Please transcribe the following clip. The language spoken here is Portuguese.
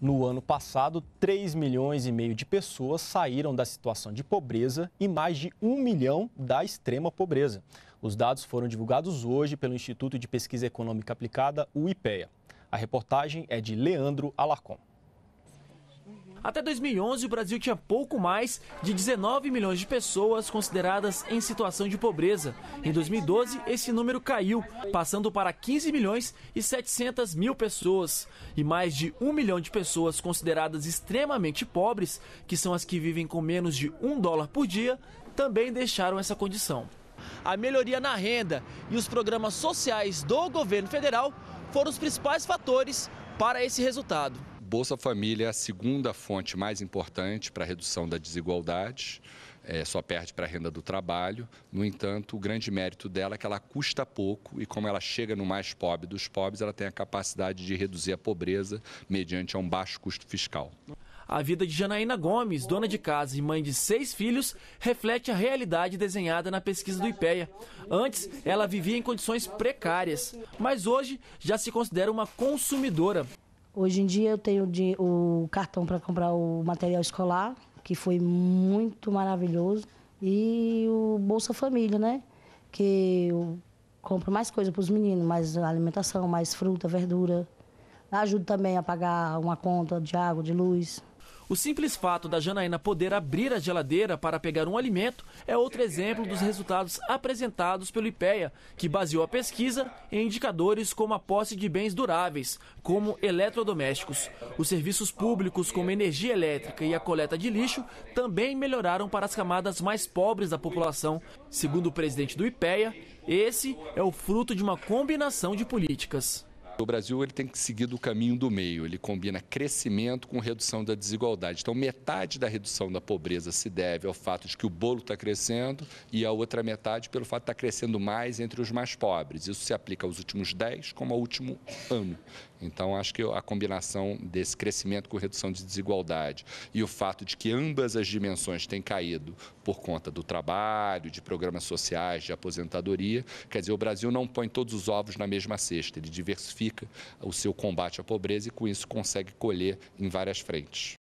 No ano passado, 3 milhões e meio de pessoas saíram da situação de pobreza e mais de 1 milhão da extrema pobreza. Os dados foram divulgados hoje pelo Instituto de Pesquisa Econômica Aplicada, o IPEA. A reportagem é de Leandro Alarcon. Até 2011, o Brasil tinha pouco mais de 19 milhões de pessoas consideradas em situação de pobreza. Em 2012, esse número caiu, passando para 15 milhões e 700 mil pessoas. E mais de 1 milhão de pessoas consideradas extremamente pobres, que são as que vivem com menos de um dólar por dia, também deixaram essa condição. A melhoria na renda e os programas sociais do governo federal foram os principais fatores para esse resultado. Bolsa Família é a segunda fonte mais importante para a redução da desigualdade, é, só perde para a renda do trabalho. No entanto, o grande mérito dela é que ela custa pouco e, como ela chega no mais pobre dos pobres, ela tem a capacidade de reduzir a pobreza mediante a um baixo custo fiscal. A vida de Janaína Gomes, dona de casa e mãe de seis filhos, reflete a realidade desenhada na pesquisa do IPEA. Antes, ela vivia em condições precárias, mas hoje já se considera uma consumidora. Hoje em dia eu tenho o cartão para comprar o material escolar, que foi muito maravilhoso, e o Bolsa Família, né? Que eu compro mais coisa para os meninos, mais alimentação, mais fruta, verdura. Ajudo também a pagar uma conta de água, de luz. O simples fato da Janaína poder abrir a geladeira para pegar um alimento é outro exemplo dos resultados apresentados pelo IPEA, que baseou a pesquisa em indicadores como a posse de bens duráveis, como eletrodomésticos. Os serviços públicos, como energia elétrica e a coleta de lixo, também melhoraram para as camadas mais pobres da população. Segundo o presidente do IPEA, esse é o fruto de uma combinação de políticas. O Brasil ele tem que seguir do caminho do meio, ele combina crescimento com redução da desigualdade. Então, metade da redução da pobreza se deve ao fato de que o bolo está crescendo e a outra metade pelo fato de estar tá crescendo mais entre os mais pobres. Isso se aplica aos últimos 10 como ao último ano. Então, acho que a combinação desse crescimento com redução de desigualdade e o fato de que ambas as dimensões têm caído por conta do trabalho, de programas sociais, de aposentadoria, quer dizer, o Brasil não põe todos os ovos na mesma cesta, ele diversifica intensifica o seu combate à pobreza e, com isso, consegue colher em várias frentes.